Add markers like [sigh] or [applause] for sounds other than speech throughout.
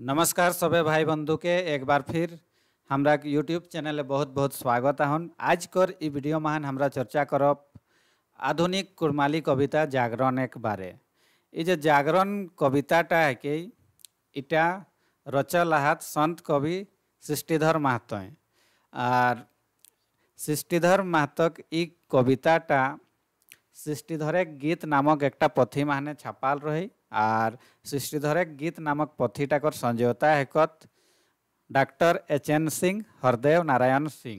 नमस्कार सबे भाई बंधु के एक बार फिर हमरा यूट्यूब चैनल बहुत बहुत स्वागत आहन आज कर ई वीडियो महान हमरा चर्चा करब आधुनिक कुरमाली कविता जागरण एक बारे ये जो जागरण कविताटा है कि इटा रचल आहत संत कवि सृष्टिधर महतो और सृष्टिधर महतक कविता कविताटा सृष्टिधरे गीत नामक एक पथी माहने छापाल रही আর সৃষ্টিধরে গীত নামক পথিটাকর সঞ্জয়তা হেকত doctor H N Singh Hardev Narayan Singh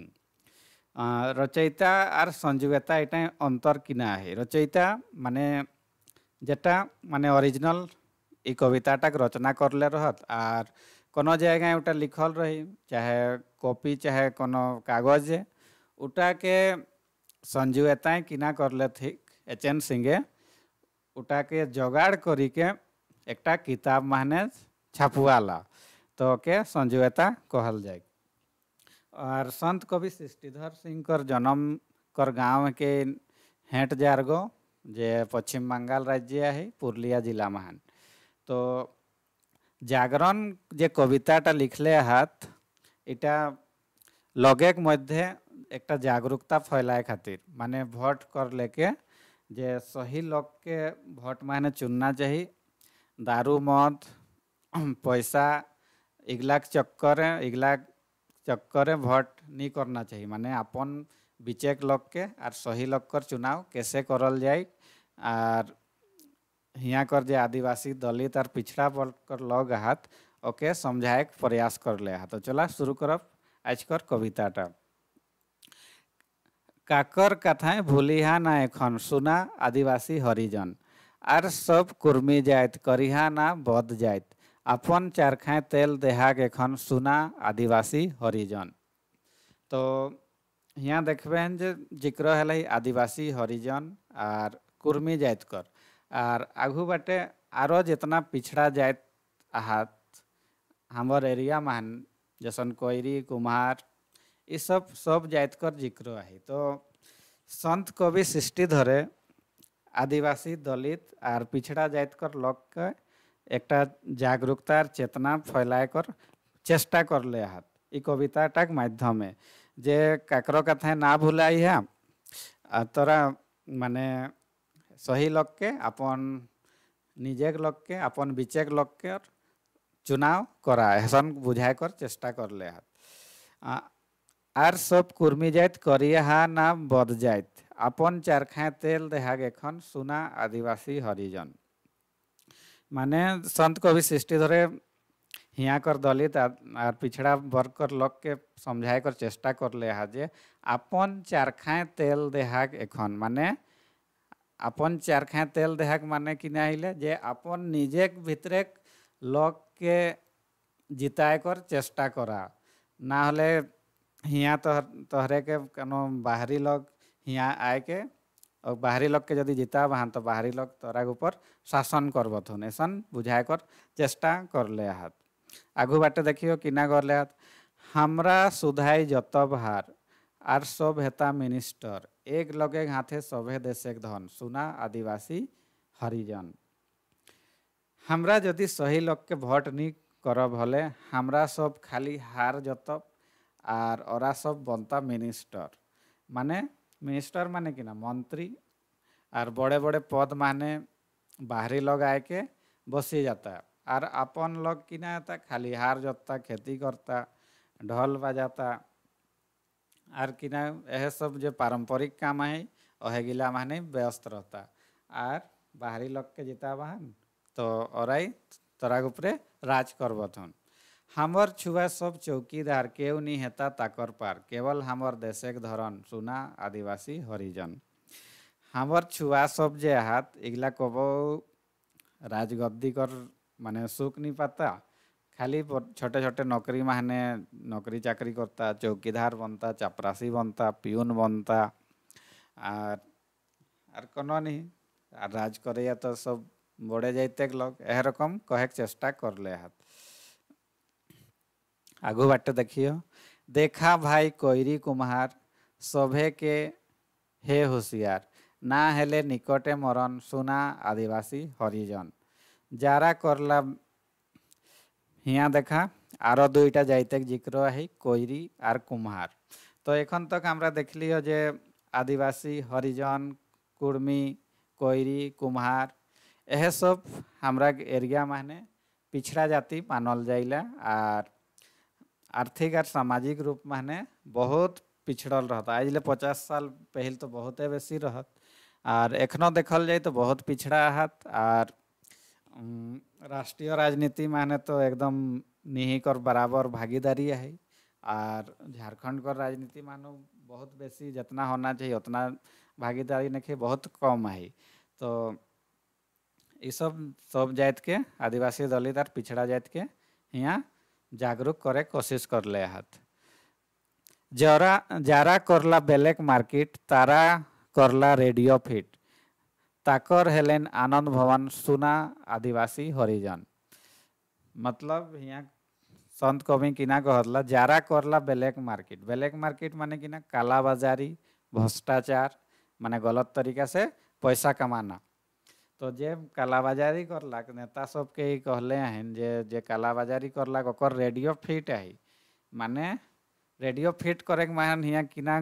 রচয়িতা আর সঞ্জীবেতা এটা অন্তর কিনা আহে রচয়িতা মানে যেটা মানে অরিজিনাল এই কবিতাটাকে রচনা করলে রহত আর কোনো জায়গায় ওটা লিখল রহি চাহে কপি চাহে কোনো কাগজে ওটাকে সঞ্জীবেতায় কিনা করলে ঠিক এচ এন সিংয়ে उटा के जोगाड़ करी के एक किताब माने छापुआला तो के संजोता कहल जाए और संत कवि सृष्टिधर सिंह कर जन्म कर गाँव के हेट जारगो जे पश्चिम बंगाल राज्य है पुरलिया जिला महान तो जागरण जे कविताटा लिखले हाथ इटा लगे मध्य एक जागरूकता फैलाए खातिर माने भोट कर लेके जे सही लोग के भोट मैंने चुनना चाहिए दारू मद [clears throat] पैसा इगलाक चक्कर इगलाक चक्कर भोट नहीं करना चाहिए माने अपन बिचेक लोग के आर सही लोग कर चुनाव कैसे करल जाए आर हिया कर जे आदिवासी दलित और पिछड़ा वर्ग कर लोग हाथ ओके समझाए प्रयास कर ले हाथ तो चला शुरू करब आजकर कविताटा काकर कथाएं भूलिहा ना एखन सुना आदिवासी हरिजन आर सब कुर्मी जात करिहा ना बद जात अपन चारखाए तेल देहा एखन सुना आदिवासी हरिजन तो यहाँ देखबे जे जिक्र है आदिवासी हरिजन आर कुर्मी जात कर आर आगू बाटे आरो जितना पिछड़ा जात आहत हमार एरिया मान जसन कोईरी कुम्हार ये सब सब कर जिक्र है तो संत कवि सृष्टि धरे आदिवासी दलित आर पिछड़ा जातकर लोग के एक जागरूकता और चेतना फैलाए कर चेष्टा कर ले हाथ ये कविता टाक माध्यम जे काकर कथा ना भूलाई है तोरा माने सही लोग के अपन निजे लोग के अपन बीचे लोग के और चुनाव करा ऐसा बुझाए कर चेष्टा कर ले हाथ आर सब कुर्मी যাইত করিয়া बद जात বদ যাইত আপন तेल देहा দেহাগ এখন সুনা আদিবাসী হরিজন মানে संत कवि सृष्टि धरे हिया कर दलित आर पिछड़ा वर्ग कर लोग के समझाए कर चेष्टा कर ले हा जे अपन चारखाए तेल देहा एखन माने अपन चारखाए तेल देहाक माने कि ना जे अपन निजे भितरे लोग के जिताए कर चेष्टा करा ना हले हियाँ तोहर तोहरे के कनो बाहरी लोग हियाँ आए के और बाहरी लोग के यदि जीता बहान तो बाहरी लोग तोरा ऊपर शासन करबथुन ऐसन बुझाए कर चेष्टा कर ले हाथ आगू बाटे देखियो किना कर ले हाथ हमरा सुधाई जत हार आर सब हेता मिनिस्टर एक लगे हाथे सभे एक धन सुना आदिवासी हरिजन हमरा जदि सही लोग के भोट नहीं करब हले हमरा सब खाली हार जतब আর ওরা সব বন্তা মিনিস্টর মানে মিনিস্টর মানে কিনা মন্त्री আর বড়ে বড়ে পদ মানে बाहरी लोग आके बसी जाता और अपन लोग किना था खलिहार जोता खेती करता ढोल बजाता और किना यह सब जो पारंपरिक काम है अहेगिला माने व्यस्त रहता और बाहरी लोग के जीता बहन तो और तोरा ऊपर राज करबथन हमर छुआ सब चौकीदार केव हेता ताकर पार केवल हमर देशक धरन सुना आदिवासी हरिजन हमर छुआ सब जे हाथ इगला कब राजगद्दी कर माने सुख नहीं पाता खाली छोटे छोटे नौकरी माने नौकरी चाकरी करता चौकीदार बनता चपरासी बनता पियून बनता आर आर कोनो नहीं आर राज करे या तो सब बड़े जाते लोग ए रकम कहे चेष्टा कर ले हाथ आगू बाट देखियो देखा भाई कोईरी कुम्हार सभे के हे होशियार না হেলে নিকটে মরণ সোনা আদিবাসী হরিজন যারা করলা হিয়া দেখা আরও দুইটা যাইতে জিক্র হই কৈরি আর কুম্হার তো এখন তো আমরা দেখলিও যে আদিবাসী হরিজন কুর্মি কৈরি কুম্হার এসব আমরা এরিয়া মানে পিছড়া জাতি মানল যাইলা আর आर्थिक और सामाजिक रूप में बहुत पिछड़ल रहत आज ले पचास साल पहले तो बहुत बेसी रहत आर एखनो देखल जाए तो बहुत पिछड़ा हत आर राष्ट्रीय राजनीति में तो एकदम निहिक और बराबर भागीदारी है आर झारखंड कर राजनीति मानो बहुत बेसी जितना होना चाहिए उतना भागीदारी नहीं बहुत कम है तो ये सब सब जात के आदिवासी दलित और पिछड़ा जात के यहाँ जागरूक करे कोशिश कर ले हत जरा जरा करला बेलेक मार्केट तारा करला रेडियो फिट ताकर हेलेन आनंद भवन सुना आदिवासी हरिजन मतलब यहाँ संत कवि किना कहला जारा करला बेलेक मार्केट बेलेक मार्केट माने किना काला बाजारी भ्रष्टाचार माने गलत तरीका से पैसा कमाना तो जे कालाबाजारी करला नेता सबके के कहले हैं जे जे कालाबाजारी करला ओकर रेडियो फिट है माने रेडियो फिट करे मान हिया किना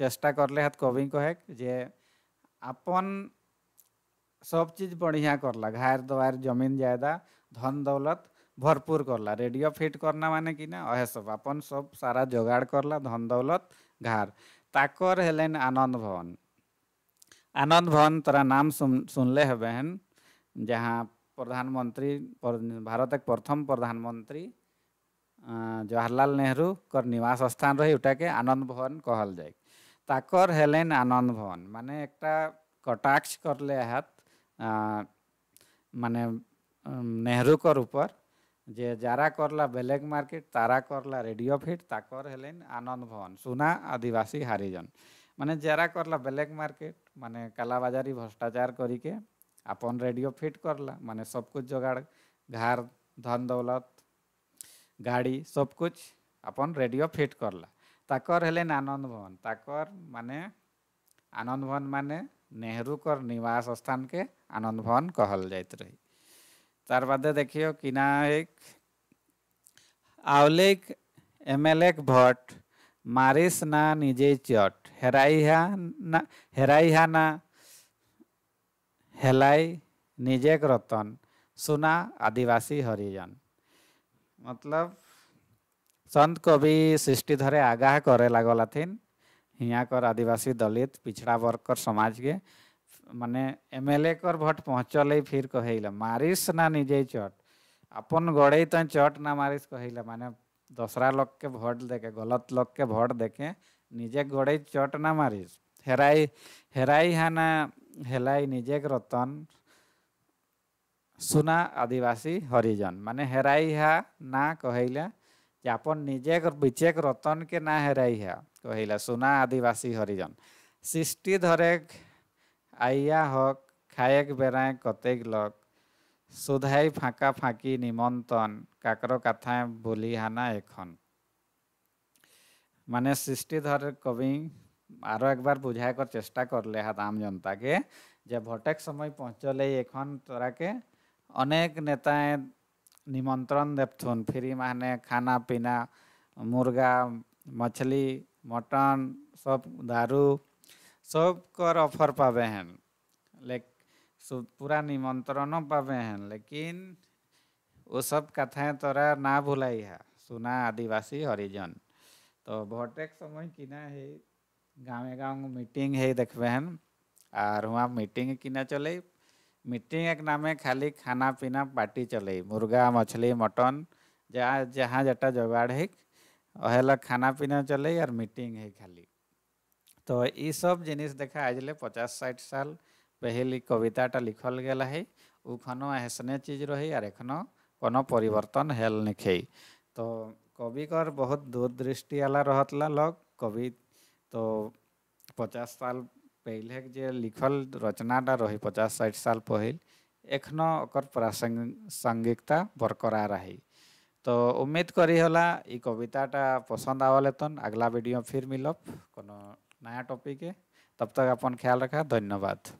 चेष्टा करले हत कवि कहे जे अपन सब चीज बढ़िया करला घर द्वार जमीन जायदा धन दौलत भरपूर करला रेडियो फिट करना माने कि ना ओहे सब अपन सब सारा जोगाड़ करला धन दौलत घर ताकर हेलेन आनंद भवन आनंद भवन तोरा नाम सुन सुनले हबेहन जहाँ प्रधानमंत्री पर, भारत के प्रथम प्रधानमंत्री जवाहरलाल नेहरू कर निवास स्थान रही उठा के आनंद भवन कहल जाए ताकर हेलन आनंद भवन माने एक कटाक्ष करले हत माने नेहरू कर ऊपर जे जारा करला बेलेग मार्केट तारा करला रेडियो फिट ताकर हेलन आनंद भवन सुना आदिवासी हरिजन मैंने जेरा करला ब्लैक मार्केट मान कालाबाजारी भ्रष्टाचार करके अपन रेडियो फिट करला मान सब कुछ जोगाड़ घर धन दौलत गाड़ी सब कुछ अपन रेडियो फिट करला ताकर हेलन आनंद भवन ताकर माने आनंद भवन माने नेहरू कर निवास स्थान के आनंद भवन कहल जात रही तार बाद देखियो किना एक आवलिक एम एल ए भट्ट मारिस ना निजे चट हेराई हा ना हेलाई निजे रतन सुना आदिवासी हरिजन मतलब संत कवि सृष्टि धरे आगाह करे लागल हथिन हियाँ कर आदिवासी दलित पिछड़ा वर्ग कर समाज के माने एम एल ए कर भोट पहुँचल फिर कहल मारिस ना निजे चट अपन गड़े तो चट ना मारिस कहल माने दूसरा लोग के भोट देखे गलत लोग के भोट देखे निजे गड़े चट ना मारिस हेराई हेराई हाना हेलाई निजे रतन सुना आदिवासी हरिजन मान हेराई हा ना कहला जे अपन निजे बिचेक रतन के ना हेराई हा कहला सुना आदिवासी हरिजन सृष्टि धरे आइया हक खाएक बेराए कतेक लग सुधाई फाका फाकी निमंत्रण काकर कथाएं भूली हाना एखन मान सृष्टिधर कवि आर एक बार बुझा कर चेष्टा कर ले आम जनता के जे भटेक समय पहुँचले एखन तोरा के अनेक नेताए निमंत्रण देथुन फ्री माने खाना पीना मुर्गा मछली मटन सब दारू सब कर ऑफर पावे हैं लेक पूरा निमंत्रण पावे हैं लेकिन वो सब कथाएं तोरा ना भुलाई है सुना आदिवासी हरिजन तो भोटेक तो समय किना है गाँव गाँव मीटिंग है देखे देखबेहन और वहाँ मीटिंग किना चले मीटिंग एक नामे खाली खाना पीना पार्टी चले मुर्गा मछली मटन जहाँ जहाँ जटा जोगाड़ है वह खाना पीना चले और मीटिंग है खाली तो ये सब जिनिस देखा आज ले पचास साठ साल पहले कविता लिखल गया है उखनो ऐसने चीज रही और एखनो कोनो परिवर्तन हेल निखे तो कवि कर बहुत दूरदृष्टि वाला रहतला लोग कवि तो पचास साल पहले जो लिखल रचनाटा रही पचास साठ साल पहले एखनो और प्रासंगिकता बरकरार रही तो उम्मीद करी होला ये कविताटा पसंद आवल तन अगला वीडियो फिर मिलब कोनो नया टॉपिक के तब तक अपन ख्याल रखा धन्यवाद